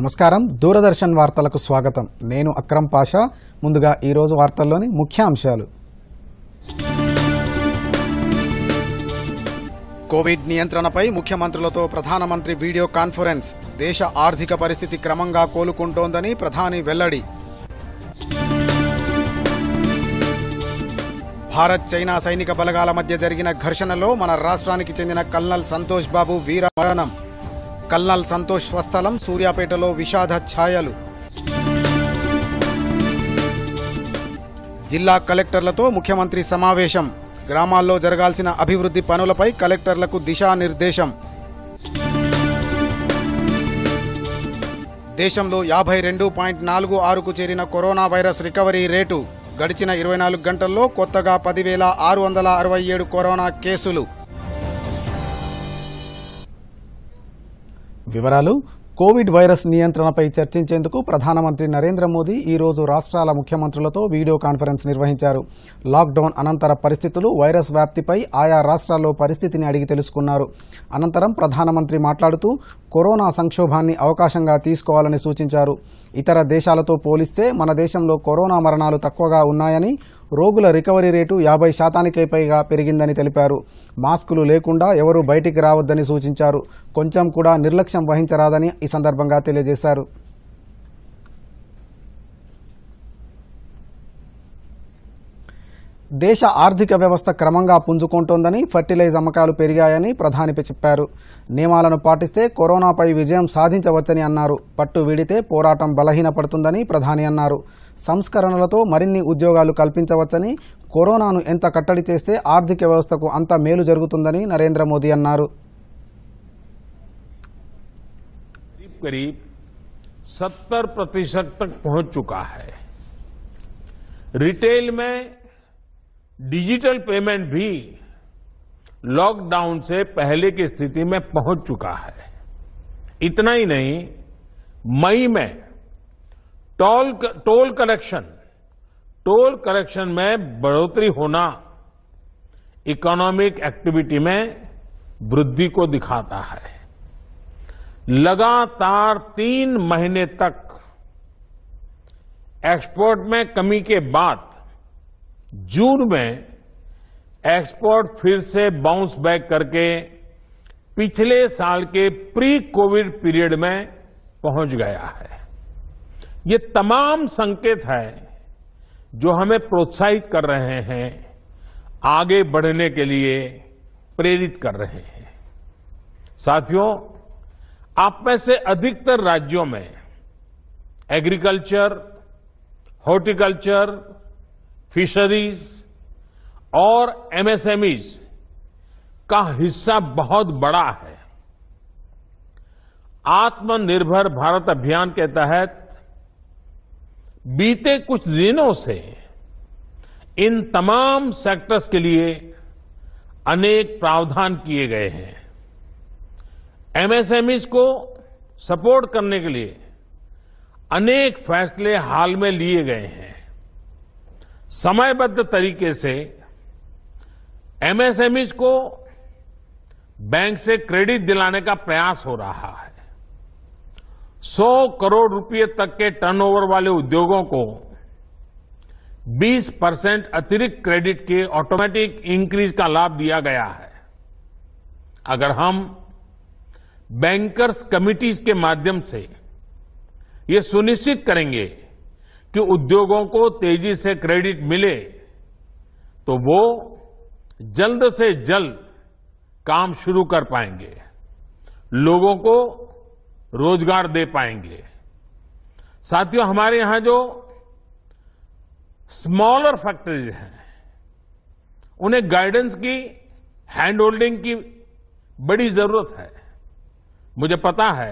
నమస్కారం దూరదర్శన్ వార్తలకు స్వాగతం నేను అక్రమ్ పాషా ముందుగా ఈరోజు వార్తల్లోని ముఖ్యాంశాలు కోవిడ్ నియంత్రణపై ముఖ్యమంత్రులతో ప్రధానమంత్రి వీడియో కాన్ఫరెన్స్ దేశ ఆర్థిక పరిస్థితి క్రమంగా కోలుకుంటోందని ప్రధాని వెల్లడి భారత్ చైనా సైనిక బలగాల మధ్య జరిగిన ఘర్షణలో మన రాష్ట్రానికి చెందిన కల్నల్ సంతోష్ బాబు వీరమరణం కల్నల్ సంతోష్ స్వస్థలం సూర్యాపేటలో విషాద ఛాయలు జిల్లా కలెక్టర్లతో ముఖ్యమంత్రి సమావేశం గ్రామాల్లో జరగాల్సిన అభివృద్ధి పనులపై కలెక్టర్లకు దిశానిర్దేశం దేశంలో యాభై రెండు పాయింట్ నాలుగు ఆరుకు చేరిన కరోనా వైరస్ రికవరీ రేటు గడిచిన ఇరవై నాలుగు గంటల్లో కొత్తగా పదివేల ఆరు వందల అరవై ఏడు కరోనా కేసులు వివరాలు కోవిడ్ వైరస్ నియంత్రణపై చర్చించేందుకు ప్రధానమంత్రి నరేంద్ర మోదీ ఈరోజు రాష్ట్రాల ముఖ్యమంత్రులతో వీడియో కాన్ఫరెన్స్ నిర్వహించారు లాక్డౌన్ అనంతర పరిస్థితులు వైరస్ వ్యాప్తిపై ఆయా రాష్ట్రాల్లో పరిస్థితిని అడిగి తెలుసుకున్నారు అనంతరం ప్రధానమంత్రి మాట్లాడుతూ కరోనా సంక్షోభాన్ని అవకాశంగా తీసుకోవాలని సూచించారు ఇతర దేశాలతో పోలిస్తే మన దేశంలో కరోనా మరణాలు తక్కువగా ఉన్నాయని రోగుల రికవరీ రేటు యాభై శాతానికి పైగా పెరిగిందని తెలిపారు మాస్కులు లేకుండా ఎవరూ బయటికి రావద్దని సూచించారు కొంచెం కూడా నిర్లక్ష్యం వహించరాదని ఈ సందర్భంగా తెలియజేశారు దేశ ఆర్థిక వ్యవస్థ క్రమంగా పుంజుకుంటోందని ఫర్టిలైజ్ అమ్మకాలు పెరిగాయని ప్రధాని చెప్పారు నియమాలను పాటిస్తే కరోనాపై విజయం సాధించవచ్చని అన్నారు పట్టు వీడితే పోరాటం బలహీనపడుతుందని ప్రధాని అన్నారు సంస్కరణలతో మరిన్ని ఉద్యోగాలు కల్పించవచ్చని కరోనాను ఎంత కట్టడి చేస్తే ఆర్థిక వ్యవస్థకు అంత మేలు జరుగుతుందని నరేంద్ర మోదీ అన్నారు करीब सत्तर प्रतिशत तक पहुंच चुका है रिटेल में डिजिटल पेमेंट भी लॉकडाउन से पहले की स्थिति में पहुंच चुका है इतना ही नहीं मई में toll toll collection toll collection में बढ़ोतरी होना इकोनॉमिक एक्टिविटी में वृद्धि को दिखाता है लगातार तीन महीने तक एक्सपोर्ट में कमी के बाद जून में एक्सपोर्ट फिर से बाउंस बैक करके पिछले साल के प्री कोविड पीरियड में पहुंच गया है ये तमाम संकेत है जो हमें प्रोत्साहित कर रहे हैं आगे बढ़ने के लिए प्रेरित कर रहे हैं साथियों आप में से अधिकतर राज्यों में एग्रीकल्चर हॉर्टिकल्चर फिशरीज और एमएसएमईज का हिस्सा बहुत बड़ा है आत्मनिर्भर भारत अभियान के तहत बीते कुछ दिनों से इन तमाम सेक्टर्स के लिए अनेक प्रावधान किए गए हैं एमएसएमईज को सपोर्ट करने के लिए अनेक फैसले हाल में लिए गए हैं समयबद्ध तरीके से एमएसएमईज को बैंक से क्रेडिट दिलाने का प्रयास हो रहा है 100 करोड़ रुपए तक के टर्नओवर वाले उद्योगों को 20 परसेंट अतिरिक्त क्रेडिट के ऑटोमेटिक इंक्रीज का लाभ दिया गया है अगर हम बैंकर्स कमिटीज के माध्यम से ये सुनिश्चित करेंगे कि उद्योगों को तेजी से क्रेडिट मिले तो वो जल्द से जल्द काम शुरू कर पाएंगे लोगों को रोजगार दे पाएंगे साथियों हमारे यहां जो स्मॉलर फैक्ट्रीज हैं उन्हें गाइडेंस की हैंड होल्डिंग की बड़ी जरूरत है मुझे पता है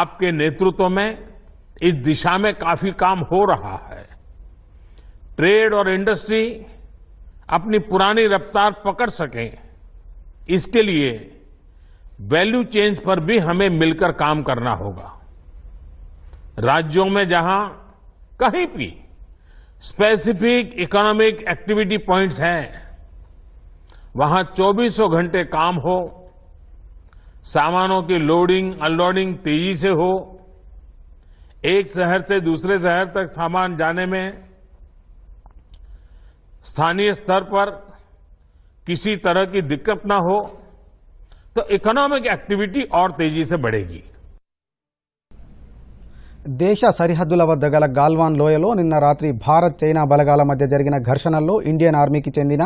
आपके नेतृत्व में इस दिशा में काफी काम हो रहा है ट्रेड और इंडस्ट्री अपनी पुरानी रफ्तार पकड़ सके इसके लिए वैल्यू चेंज पर भी हमें मिलकर काम करना होगा राज्यों में जहां कहीं भी स्पेसिफिक इकोनॉमिक एक्टिविटी पॉइंट्स हैं वहां चौबीसों घंटे काम हो सामानों की लोडिंग अनलोडिंग तेजी से हो एक शहर से दूसरे शहर तक सामान जाने में स्थानीय स्तर पर किसी तरह की दिक्कत ना हो तो इकोनॉमिक एक्टिविटी और तेजी से बढ़ेगी దేశ సరిహద్దుల వద్ద గల గాల్వాన్ లోయలో నిన్న రాత్రి భారత్ చైనా బలగాల మధ్య జరిగిన ఘర్షణల్లో ఇండియన్ ఆర్మీకి చెందిన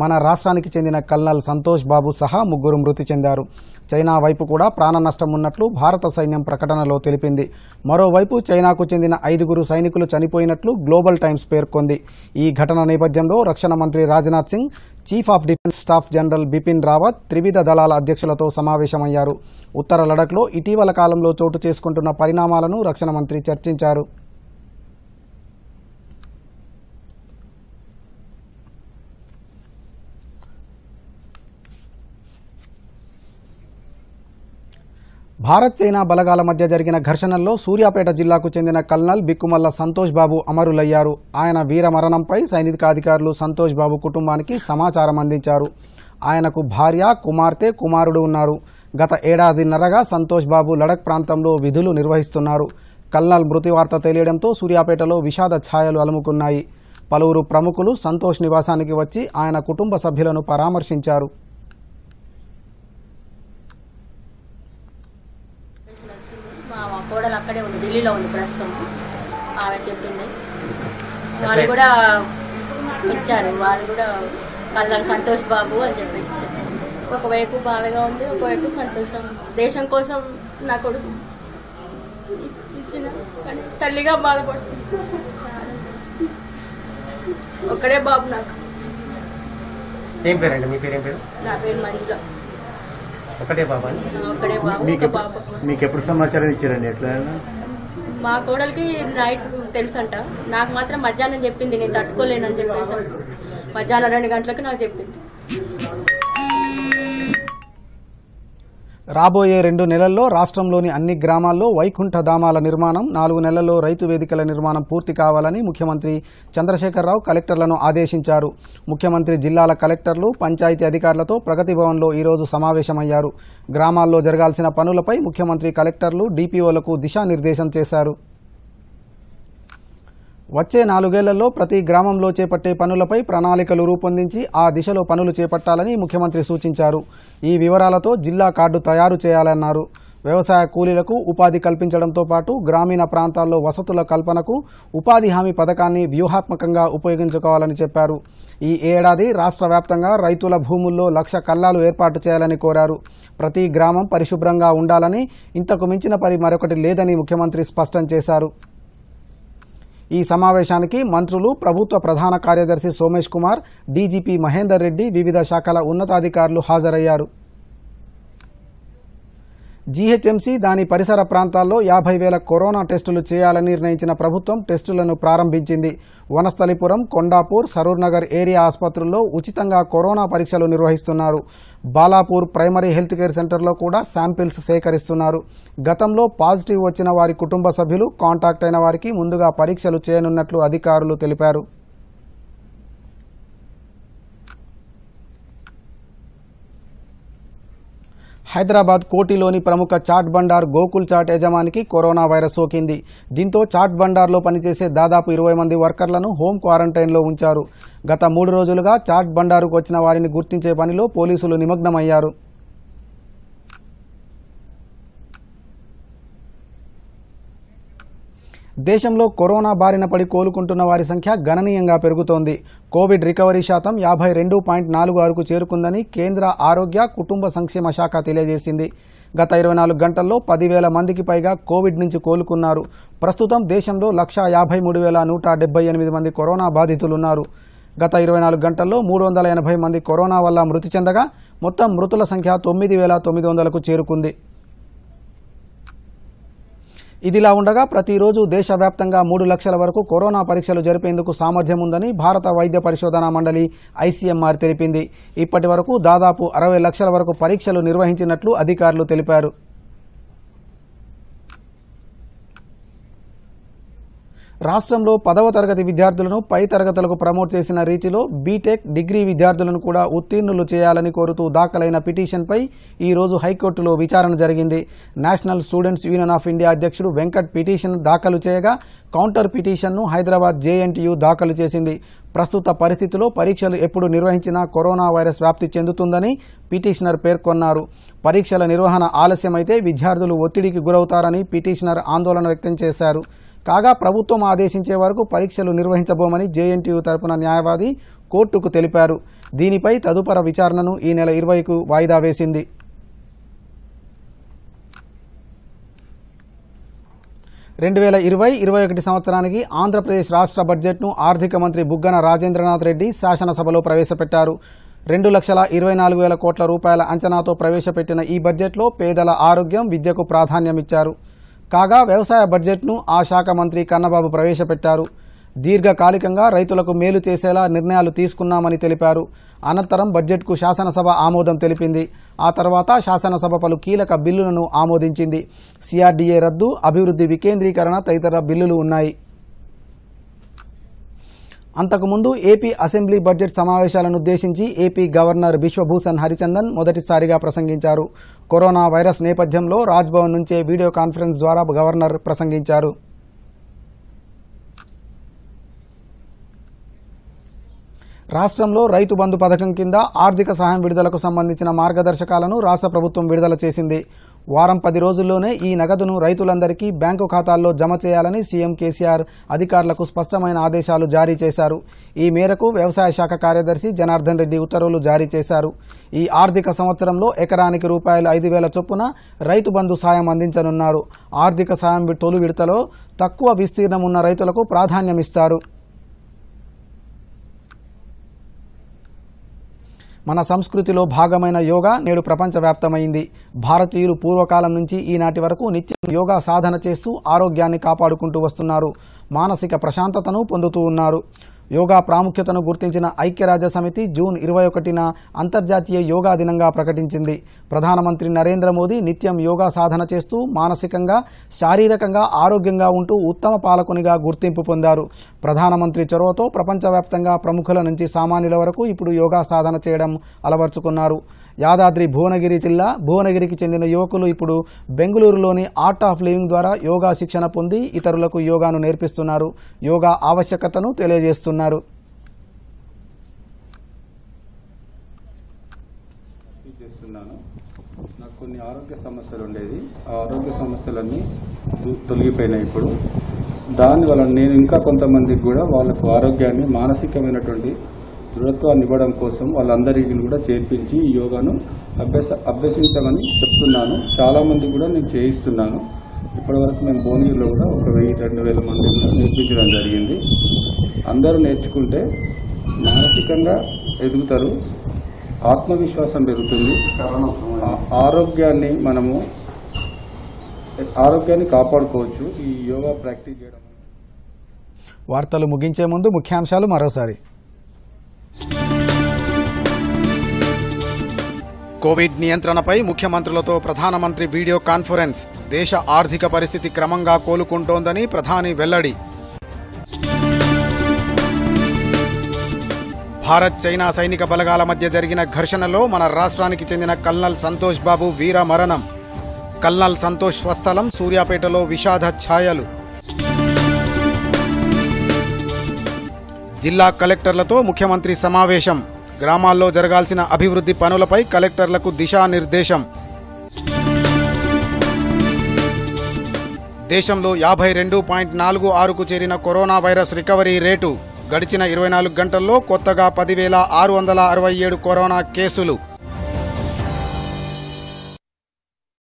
మన రాష్ట్రానికి చెందిన కల్నల్ సంతోష్ బాబు సహా ముగ్గురు మృతి చెందారు చైనా వైపు కూడా ప్రాణ నష్టం ఉన్నట్లు భారత సైన్యం ప్రకటనలో తెలిపింది మరోవైపు చైనాకు చెందిన ఐదుగురు సైనికులు చనిపోయినట్లు గ్లోబల్ టైమ్స్ పేర్కొంది ఈ ఘటన నేపథ్యంలో రక్షణ మంత్రి Rajnath Singh chief of defence staff general Bipin Rawat త్రివిధ దళాల అధ్యక్షులతో సమావేశమయ్యారు ఉత్తర లడఖ్లో ఇటీవల కాలంలో చోటు చేసుకుంటున్న పరిణామాలను రక్షణ మంత్రి చర్చించారు భారత్ చైనా బలగాల మధ్య జరిగిన ఘర్షణల్లో సూర్యాపేట జిల్లాకు చెందిన కల్నల్ బిక్కుమల్ల సంతోష్ బాబు అమరులయ్యారు ఆయన వీర మరణంపై సైనికాధికారులు సంతోష్ బాబు కుటుంబానికి సమాచారం అందించారు ఆయనకు భార్య కుమార్తె కుమారుడు ఉన్నారు గత ఏడాదిన్నరగా సంతోష్ బాబు లడక్ ప్రాంతంలో విధులు నిర్వహిస్తున్నారు కల్నల్ మృతి వార్త తెలియడంతో సూర్యాపేటలో విషాద ఛాయలు అలుముకున్నాయి పలువురు ప్రముఖులు సంతోష్ నివాసానికి వచ్చి ఆయన కుటుంబ సభ్యులను పరామర్శించారు కోడలు అక్కడే ఉంది ఢిల్లీలో ఉంది ప్రస్తుతం ఆమె చెప్పింది వాళ్ళు కూడా ఇచ్చారు వాళ్ళు కూడా కళ్ళని సంతోష్ బాబు అని చెప్పేసి చెప్పారు ఒకవైపు బావిగా ఉంది ఒకవైపు సంతోషం దేశం కోసం నా కొడుకు ఇచ్చిన కానీ తల్లిగా బాధపడుతుంది ఒక్కడే బాబు నాకు ఏం పేరండి మీ పేరు ఏం పేరు నా పేరు మంజుల ఒకటే బాబా మీకు ఎప్పుడు సమాచారం ఇచ్చారండి ఎట్లా మా కోడలికి నైట్ తెలుసంట నాకు మాత్రం మధ్యాహ్నం చెప్పింది నేను తట్టుకోలేనని చెప్పేసి మధ్యాహ్నం రెండు గంటలకు నాకు చెప్పింది రాబోయే రెండు నెలల్లో రాష్ట్రంలోని అన్ని గ్రామాల్లో వైకుంఠధామాల నిర్మాణం నాలుగు నెలల్లో రైతు వేదికల నిర్మాణం పూర్తి కావాలని ముఖ్యమంత్రి చంద్రశేఖరరావు కలెక్టర్లను ఆదేశించారు ముఖ్యమంత్రి జిల్లాల కలెక్టర్లు పంచాయతీ అధికారులతో ప్రగతి భవన్లో ఈరోజు సమావేశమయ్యారు గ్రామాల్లో జరగాల్సిన పనులపై ముఖ్యమంత్రి కలెక్టర్లు డీపీఓలకు దిశానిర్దేశం చేశారు వచ్చే నాలుగేళ్లలో ప్రతి గ్రామంలో చేపట్టే పనులపై ప్రణాళికలు రూపొందించి ఆ దిశలో పనులు చేపట్టాలని ముఖ్యమంత్రి సూచించారు ఈ వివరాలతో జిల్లా కార్డు తయారు చేయాలన్నారు వ్యవసాయ కూలీలకు ఉపాధి కల్పించడంతో పాటు గ్రామీణ ప్రాంతాల్లో వసతుల కల్పనకు ఉపాధి హామీ పథకాన్ని వ్యూహాత్మకంగా ఉపయోగించుకోవాలని చెప్పారు ఈ ఏడాది రాష్ట్ర రైతుల భూముల్లో లక్ష కల్లాలు ఏర్పాటు చేయాలని కోరారు ప్రతి గ్రామం పరిశుభ్రంగా ఉండాలని ఇంతకు మించిన పని మరొకటి లేదని ముఖ్యమంత్రి స్పష్టం చేశారు ఈ సమావేశానికి మంత్రులు ప్రభుత్వ ప్రధాన కార్యదర్శి సోమేష్ కుమార్ డీజీపీ మహేందర్ రెడ్డి వివిధ శాఖల ఉన్నతాధికారులు హాజరయ్యారు జీహెచ్ఎంసీ దాని పరిసర ప్రాంతాల్లో యాభై వేల కరోనా టెస్టులు చేయాలని నిర్ణయించిన ప్రభుత్వం టెస్టులను ప్రారంభించింది వనస్థలిపురం కొండాపూర్ సరూర్నగర్ ఏరియా ఆసుపత్రుల్లో ఉచితంగా కరోనా పరీక్షలు నిర్వహిస్తున్నారు బాలాపూర్ ప్రైమరీ హెల్త్ కేర్ సెంటర్లో కూడా శాంపిల్స్ సేకరిస్తున్నారు గతంలో పాజిటివ్ వచ్చిన వారి కుటుంబ సభ్యులు కాంటాక్ట్ అయిన వారికి ముందుగా పరీక్షలు చేయనున్నట్లు అధికారులు తెలిపారు హైదరాబాద్ కోటిలోని ప్రముఖ చాట్ బండార్ గోకుల్ చాట్ యజమానికి కరోనా వైరస్ సోకింది దీంతో చాట్ బండార్లో పనిచేసే దాదాపు ఇరవై మంది వర్కర్లను హోం క్వారంటైన్లో ఉంచారు గత మూడు రోజులుగా చాట్ బండారుకు వచ్చిన వారిని గుర్తించే పనిలో పోలీసులు నిమగ్నమయ్యారు దేశంలో కరోనా బారిన పడి కోలుకుంటున్న వారి సంఖ్య గణనీయంగా పెరుగుతోంది కోవిడ్ రికవరీ శాతం యాభై రెండు పాయింట్ నాలుగు ఆరుకు చేరుకుందని కేంద్ర ఆరోగ్య కుటుంబ సంక్షేమ శాఖ తెలియజేసింది గత ఇరవై నాలుగు గంటల్లో పదివేల మందికి పైగా కోవిడ్ నుంచి కోలుకున్నారు ప్రస్తుతం దేశంలో లక్షా యాభై మూడు వేల నూట డెబ్బై ఎనిమిది మంది కరోనా బాధితులున్నారు గత ఇరవై నాలుగు గంటల్లో మూడు వందల ఎనభై మంది కరోనా వల్ల మృతి చెందగా మొత్తం మృతుల సంఖ్య తొమ్మిది వేల తొమ్మిది వందలకు చేరుకుంది ఇదిలా ఉండగా ప్రతిరోజు దేశవ్యాప్తంగా మూడు లక్షల వరకు కరోనా పరీక్షలు జరిపేందుకు సామర్థ్యం ఉందని భారత వైద్య పరిశోధనా మండలి ఐసీఎంఆర్ తెలిపింది ఇప్పటి దాదాపు అరవై లక్షల వరకు పరీక్షలు నిర్వహించినట్లు అధికారులు తెలిపారు రాష్ట్రంలో పదవ తరగతి విద్యార్థులను పై తరగతులకు ప్రమోట్ చేసిన రీతిలో బీటెక్ డిగ్రీ విద్యార్థులను కూడా ఉత్తీర్ణులు చేయాలని కోరుతూ దాఖలైన పిటిషన్పై ఈరోజు హైకోర్టులో విచారణ జరిగింది National Students Union of India అధ్యక్షుడు వెంకట్ పిటిషన్ దాఖలు చేయగా కౌంటర్ పిటిషన్ను హైదరాబాద్ జేఎన్టీయూ దాఖలు చేసింది ప్రస్తుత పరిస్థితిలో పరీక్షలు ఎప్పుడు నిర్వహించినా కరోనా వైరస్ వ్యాప్తి చెందుతుందని పిటిషనర్ పేర్కొన్నారు పరీక్షల నిర్వహణ ఆలస్యమైతే విద్యార్థులు ఒత్తిడికి గురవుతారని పిటిషనర్ ఆందోళన వ్యక్తం చేశారు కాగా ప్రభుత్వం ఆదేశించే వరకు పరీక్షలు నిర్వహించబోమని జేఎన్టీయూ తరపున న్యాయవాది కోర్టుకు తెలిపారు దీనిపై తదుపరి విచారణను ఈ నెల ఇరవైకు వాయిదా వేసింది రెండు వేల ఇరవై ఇరవై ఒకటి సంవత్సరానికి ఆంధ్రప్రదేశ్ రాష్ట్ర బడ్జెట్ను ఆర్థిక మంత్రి బుగ్గన రాజేంద్రనాథ్ రెడ్డి శాసనసభలో ప్రవేశపెట్టారు రెండు లక్షల ఇరవై నాలుగు వేల కోట్ల రూపాయల అంచనాతో ప్రవేశపెట్టిన ఈ బడ్జెట్లో పేదల ఆరోగ్యం విద్యకు ప్రాధాన్యమిచ్చారు కాగా వ్యవసాయ బడ్జెట్ను ఆ శాఖ మంత్రి కన్నబాబు ప్రవేశపెట్టారు దీర్ఘకాలికంగా రైతులకు మేలు చేసేలా నిర్ణయాలు తీసుకున్నామని తెలిపారు అనంతరం బడ్జెట్కు శాసనసభ ఆమోదం తెలిపింది ఆ తర్వాత శాసనసభ పలు కీలక బిల్లులను ఆమోదించింది సిఆర్డీఏ రద్దు అభివృద్ధి వికేంద్రీకరణ తదితర బిల్లులు ఉన్నాయి అంతకుముందు ఏపీ అసెంబ్లీ బడ్జెట్ సమావేశాలను ఉద్దేశించి ఏపీ గవర్నర్ బిశ్వభూషణ్ హరిచందన్ మొదటిసారిగా ప్రసంగించారు కరోనా వైరస్ నేపథ్యంలో రాజ్భవన్ నుంచే వీడియో కాన్ఫరెన్స్ ద్వారా గవర్నర్ ప్రసంగించారు రాష్ట్రంలో రైతు బంధు పథకం కింద ఆర్థిక సహాయం విడుదలకు సంబంధించిన మార్గదర్శకాలను రాష్ట్ర ప్రభుత్వం విడుదల చేసింది వారం పది రోజుల్లోనే ఈ నగదును రైతులందరికీ బ్యాంకు ఖాతాల్లో జమ చేయాలని సీఎం కేసీఆర్ అధికారులకు స్పష్టమైన ఆదేశాలు జారీ చేశారు ఈ మేరకు వ్యవసాయ శాఖ కార్యదర్శి జనార్దన్ రెడ్డి ఉత్తర్వులు జారీ చేశారు ఈ ఆర్థిక సంవత్సరంలో ఎకరానికి రూపాయలు ఐదు వేల చొప్పున రైతు బంధు సాయం అందించనున్నారు ఆర్థిక సాయం తొలి విడతలో తక్కువ విస్తీర్ణం ఉన్న రైతులకు ప్రాధాన్యమిస్తారు మన సంస్కృతిలో భాగమైన యోగా నేడు ప్రపంచవ్యాప్తమైంది భారతీయులు పూర్వకాలం నుంచి ఈనాటి వరకు నిత్యం యోగా సాధన చేస్తూ ఆరోగ్యాన్ని కాపాడుకుంటూ వస్తున్నారు మానసిక ప్రశాంతతను పొందుతూ ఉన్నారు యోగా ప్రాముఖ్యతను గుర్తించిన ఐక్యరాజ్య సమితి జూన్ ఇరవై ఒకటిన అంతర్జాతీయ యోగా దినంగా ప్రకటించింది ప్రధానమంత్రి నరేంద్ర మోదీ నిత్యం యోగా సాధన చేస్తూ మానసికంగా శారీరకంగా ఆరోగ్యంగా ఉంటూ ఉత్తమ పాలకునిగా గుర్తింపు పొందారు ప్రధానమంత్రి చొరవతో ప్రపంచవ్యాప్తంగా ప్రముఖుల నుంచి సామాన్యుల వరకు ఇప్పుడు యోగా సాధన చేయడం అలవర్చుకున్నారు యాదాద్రి భువనగిరి జిల్లా భువనగిరికి చెందిన యువకులు ఇప్పుడు బెంగళూరులోని ఆర్ట్ ఆఫ్ లివింగ్ ద్వారా యోగా శిక్షణ పొంది ఇతరులకు యోగాను నేర్పిస్తున్నారు యోగా ఆవశ్యకతను తెలియజేస్తున్నారు ఉన్నారు చేస్తున్నాను నాకు కొన్ని ఆరోగ్య సమస్యలు ఉండేది ఆ ఆరోగ్య సమస్యలన్నీ తొలగిపోయినాయి ఇప్పుడు దానివల్ల నేను ఇంకా కొంతమందికి కూడా వాళ్ళకు ఆరోగ్యాన్ని మానసికమైనటువంటి దృఢత్వాన్ని ఇవ్వడం కోసం వాళ్ళందరికీ కూడా చేర్పించి యోగాను అభ్యస అభ్యసించమని చెప్తున్నాను చాలామంది కూడా నేను చేయిస్తున్నాను ఇప్పటి వరకు మేము భువనగిరిలో కూడా ఒక వెయ్యి రెండు వేల మంది నేర్పించడం జరిగింది అందరూ నేర్చుకుంటే మానసికంగా ఎదుగుతారు ఆత్మవిశ్వాసం పెరుగుతుంది ఆరోగ్యాన్ని మనము ఆరోగ్యాన్ని కాపాడుకోవచ్చు ఈ యోగా ప్రాక్టీస్ చేయడం వార్తలు ముగించే ముందు ముఖ్యాంశాలు మరోసారి కోవిడ్ నియంత్రణపై ముఖ్యమంత్రులతో ప్రధానమంత్రి వీడియో కాన్ఫరెన్స్ దేశ ఆర్థిక పరిస్థితి క్రమంగా కోలుకుంటోందని ప్రధాని వెల్లడి భారత్ చైనా సైనిక బలగాల మధ్య జరిగిన ఘర్షణలో మన రాష్ట్రానికి చెందిన కల్నల్ సంతోష్ బాబు వీర మరణం కల్నల్ సంతోష్ స్వస్థలం సూర్యాపేటలో విషాద ఛాయలు జిల్లా కలెక్టర్లతో ముఖ్యమంత్రి సమావేశం గ్రామాల్లో జరగాల్సిన అభివృద్ధి పనులపై కలెక్టర్లకు దిశానిర్దేశం దేశంలో యాభై రెండు పాయింట్ నాలుగు ఆరుకు చేరిన కరోనా వైరస్ రికవరీ రేటు గడిచిన ఇరవై నాలుగు గంటల్లో కొత్తగా పదివేల ఆరు వందల అరవై ఏడు కరోనా కేసులు